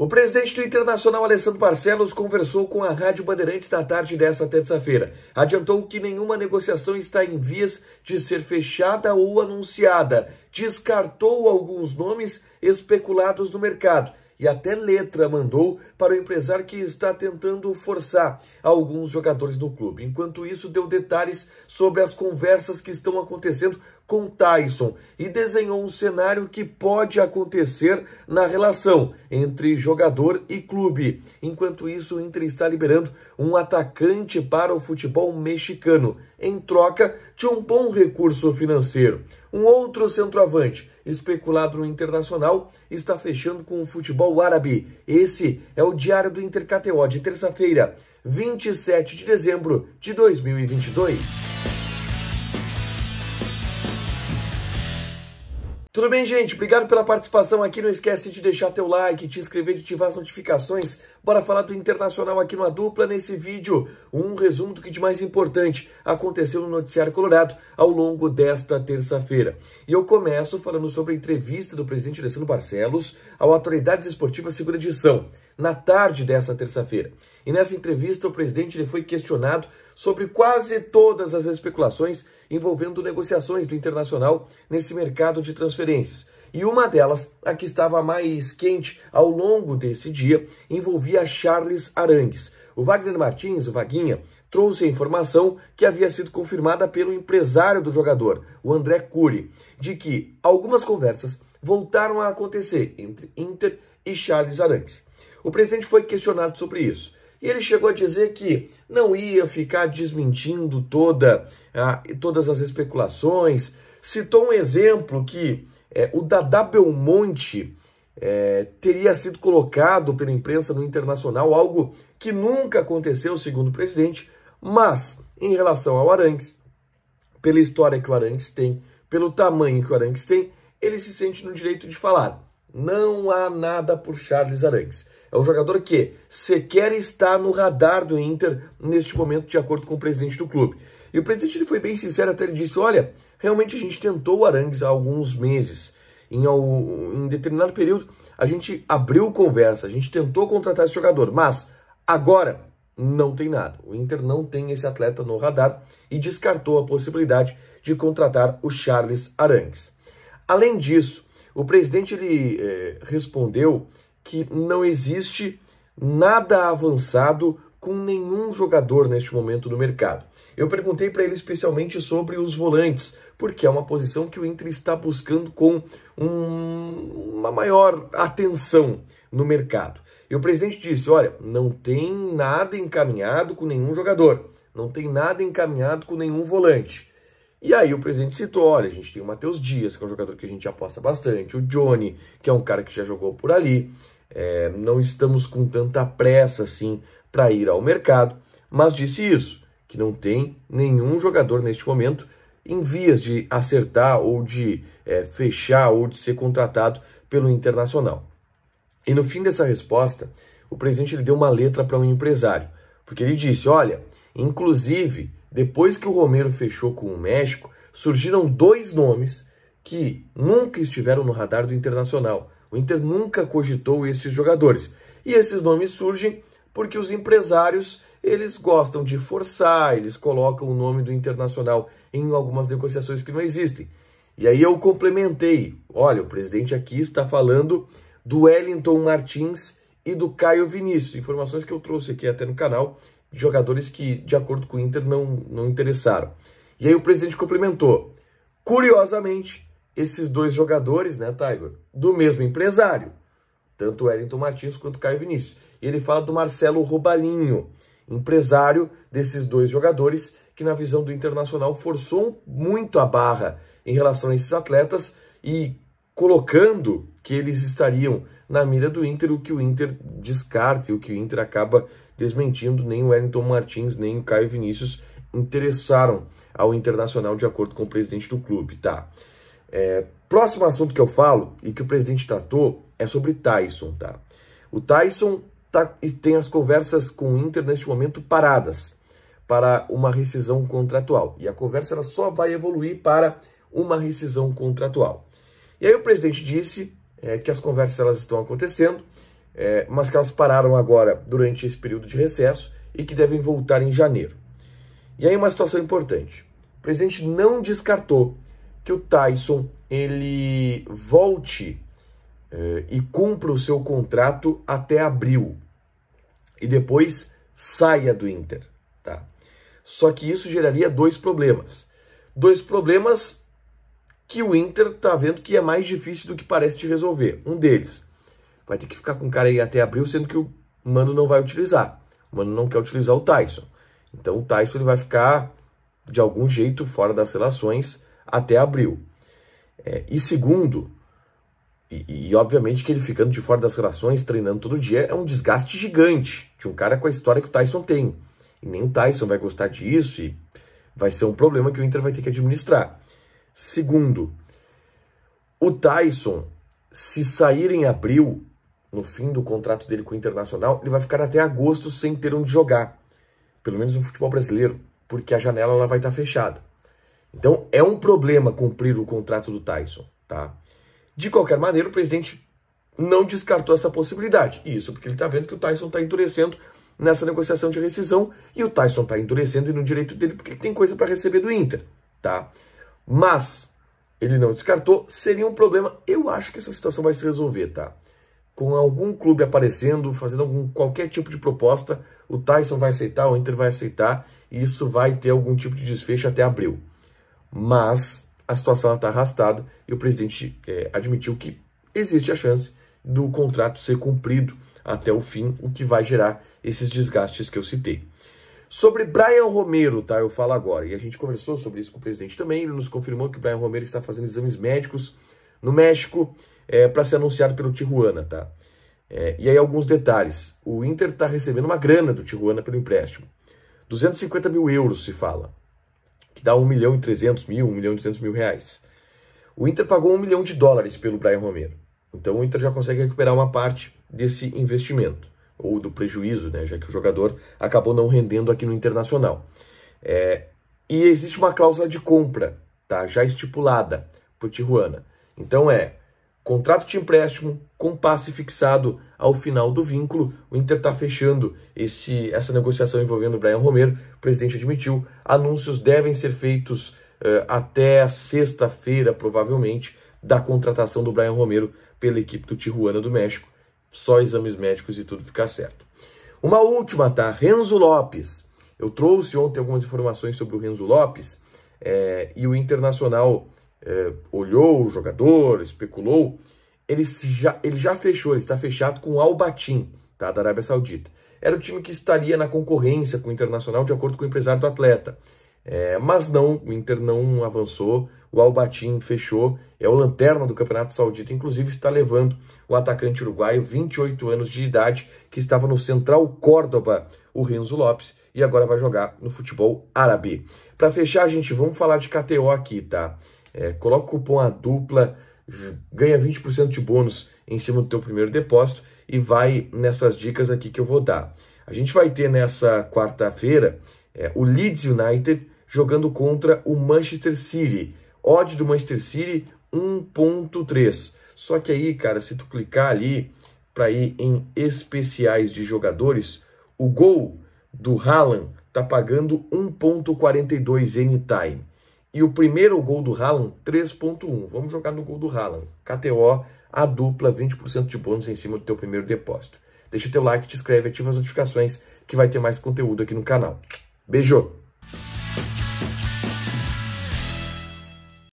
O presidente do Internacional, Alessandro Barcelos, conversou com a Rádio Bandeirantes na tarde desta terça-feira. Adiantou que nenhuma negociação está em vias de ser fechada ou anunciada. Descartou alguns nomes especulados no mercado e até letra mandou para o empresário que está tentando forçar alguns jogadores no clube. Enquanto isso, deu detalhes sobre as conversas que estão acontecendo com Tyson e desenhou um cenário que pode acontecer na relação entre jogador e clube. Enquanto isso, o Inter está liberando um atacante para o futebol mexicano em troca de um bom recurso financeiro. Um outro centroavante especulado no Internacional está fechando com o futebol árabe. Esse é o Diário do Inter KTO de terça-feira, 27 de dezembro de 2022. Tudo bem, gente? Obrigado pela participação aqui. Não esquece de deixar teu like, te inscrever, de ativar as notificações. Bora falar do Internacional aqui na Dupla nesse vídeo. Um resumo do que de mais importante aconteceu no Noticiário Colorado ao longo desta terça-feira. E eu começo falando sobre a entrevista do presidente Alessandro Barcelos ao Autoridades Esportivas Segunda Edição, na tarde dessa terça-feira. E nessa entrevista, o presidente ele foi questionado sobre quase todas as especulações envolvendo negociações do internacional nesse mercado de transferências. E uma delas, a que estava mais quente ao longo desse dia, envolvia Charles Arangues. O Wagner Martins, o Vaguinha, trouxe a informação que havia sido confirmada pelo empresário do jogador, o André Cury, de que algumas conversas voltaram a acontecer entre Inter e Charles Arangues. O presidente foi questionado sobre isso e ele chegou a dizer que não ia ficar desmentindo toda, ah, todas as especulações. Citou um exemplo que eh, o Dada Belmonte eh, teria sido colocado pela imprensa no Internacional, algo que nunca aconteceu, segundo o presidente, mas em relação ao Arangues, pela história que o Arangues tem, pelo tamanho que o Arangues tem, ele se sente no direito de falar. Não há nada por Charles Arangues. É um jogador que sequer está no radar do Inter neste momento, de acordo com o presidente do clube. E o presidente ele foi bem sincero, até ele disse: olha, realmente a gente tentou o Arangues há alguns meses. Em, em determinado período, a gente abriu conversa, a gente tentou contratar esse jogador, mas agora não tem nada. O Inter não tem esse atleta no radar e descartou a possibilidade de contratar o Charles Arangues. Além disso, o presidente ele eh, respondeu que não existe nada avançado com nenhum jogador neste momento no mercado. Eu perguntei para ele especialmente sobre os volantes, porque é uma posição que o Inter está buscando com um, uma maior atenção no mercado. E o presidente disse: olha, não tem nada encaminhado com nenhum jogador, não tem nada encaminhado com nenhum volante. E aí o presidente citou: olha, a gente tem o Matheus Dias, que é um jogador que a gente aposta bastante, o Johnny, que é um cara que já jogou por ali é, não estamos com tanta pressa assim para ir ao mercado, mas disse isso, que não tem nenhum jogador neste momento em vias de acertar ou de é, fechar ou de ser contratado pelo Internacional. E no fim dessa resposta, o presidente ele deu uma letra para um empresário, porque ele disse: olha, inclusive depois que o Romero fechou com o México, surgiram dois nomes que nunca estiveram no radar do Internacional, o Inter nunca cogitou estes jogadores. E esses nomes surgem porque os empresários eles gostam de forçar, eles colocam o nome do Internacional em algumas negociações que não existem. E aí eu complementei, olha, o presidente aqui está falando do Wellington Martins e do Caio Vinícius, informações que eu trouxe aqui até no canal, jogadores que, de acordo com o Inter, não, não interessaram. E aí o presidente complementou, curiosamente, esses dois jogadores, né, Tiger, do mesmo empresário, tanto Wellington Martins quanto Caio Vinícius. E ele fala do Marcelo Robalinho, empresário desses dois jogadores, que na visão do Internacional forçou muito a barra em relação a esses atletas e colocando que eles estariam na mira do Inter, o que o Inter descarta e o que o Inter acaba desmentindo, nem o Wellington Martins, nem o Caio Vinícius interessaram ao Internacional de acordo com o presidente do clube, tá? É, próximo assunto que eu falo e que o presidente tratou é sobre Tyson, tá? O Tyson tá, tem as conversas com o Inter neste momento paradas para uma rescisão contratual. E a conversa ela só vai evoluir para uma rescisão contratual. E aí o presidente disse é, que as conversas elas estão acontecendo, é, mas que elas pararam agora durante esse período de recesso e que devem voltar em janeiro. E aí uma situação importante. O presidente não descartou que o Tyson ele volte eh, e cumpra o seu contrato até abril e depois saia do Inter, tá? Só que isso geraria dois problemas. Dois problemas que o Inter tá vendo que é mais difícil do que parece de resolver. Um deles, vai ter que ficar com o cara aí até abril, sendo que o Mano não vai utilizar. O Mano não quer utilizar o Tyson. Então o Tyson ele vai ficar de algum jeito fora das relações até abril. É, e segundo, e, e, obviamente que ele ficando de fora das relações, treinando todo dia, é um desgaste gigante de um cara com a história que o Tyson tem. E nem o Tyson vai gostar disso e vai ser um problema que o Inter vai ter que administrar. Segundo, o Tyson, se sair em abril, no fim do contrato dele com o Internacional, ele vai ficar até agosto sem ter onde jogar. Pelo menos no futebol brasileiro, porque a janela ela vai estar fechada. Então é um problema cumprir o contrato do Tyson, tá? De qualquer maneira, o presidente não descartou essa possibilidade. Isso porque ele está vendo que o Tyson está endurecendo nessa negociação de rescisão e o Tyson está endurecendo e no direito dele porque ele tem coisa para receber do Inter, tá? Mas ele não descartou, seria um problema. Eu acho que essa situação vai se resolver, tá? Com algum clube aparecendo, fazendo algum, qualquer tipo de proposta, o Tyson vai aceitar, o Inter vai aceitar, e isso vai ter algum tipo de desfecho até abril mas a situação está arrastada e o presidente é, admitiu que existe a chance do contrato ser cumprido até o fim, o que vai gerar esses desgastes que eu citei. Sobre Brian Romero, tá? Eu falo agora. E a gente conversou sobre isso com o presidente também. Ele nos confirmou que Brian Romero está fazendo exames médicos no México é, para ser anunciado pelo Tijuana, tá? É, e aí alguns detalhes. O Inter está recebendo uma grana do Tijuana pelo empréstimo. 250 mil euros se fala que dá 1 milhão e 300 mil, 1 milhão e 200 mil reais. O Inter pagou 1 milhão de dólares pelo Brian Romero. Então o Inter já consegue recuperar uma parte desse investimento, ou do prejuízo, né, já que o jogador acabou não rendendo aqui no Internacional. É, e existe uma cláusula de compra, tá, já estipulada por Tijuana. Então é contrato de empréstimo com passe fixado ao final do vínculo. O Inter está fechando esse, essa negociação envolvendo o Brian Romero. O presidente admitiu. Anúncios devem ser feitos uh, até sexta-feira, provavelmente, da contratação do Brian Romero pela equipe do Tijuana do México. Só exames médicos e tudo ficar certo. Uma última, tá? Renzo Lopes. Eu trouxe ontem algumas informações sobre o Renzo Lopes é, e o Internacional é, olhou o jogador, especulou, ele já, ele já fechou, ele está fechado com o Albatim, tá, da Arábia Saudita. Era o time que estaria na concorrência com o Internacional de acordo com o empresário do atleta. É, mas não, o Inter não avançou, o Albatim fechou, é o lanterna do Campeonato Saudita, inclusive está levando o atacante uruguaio, 28 anos de idade, que estava no Central Córdoba, o Renzo Lopes, e agora vai jogar no futebol árabe. Para fechar, gente, vamos falar de KTO aqui, tá? É, coloca o cupom a dupla, ganha 20% de bônus em cima do teu primeiro depósito e vai nessas dicas aqui que eu vou dar. A gente vai ter nessa quarta-feira é, o Leeds United jogando contra o Manchester City. Odd do Manchester City 1.3. Só que aí, cara, se tu clicar ali para ir em especiais de jogadores, o gol do Haaland tá pagando 1.42 anytime. E o primeiro gol do Haaland, 3.1. Vamos jogar no gol do Haaland. KTO, a dupla, 20% de bônus em cima do teu primeiro depósito. Deixa o teu like, te inscreve, ativa as notificações, que vai ter mais conteúdo aqui no canal. Beijo!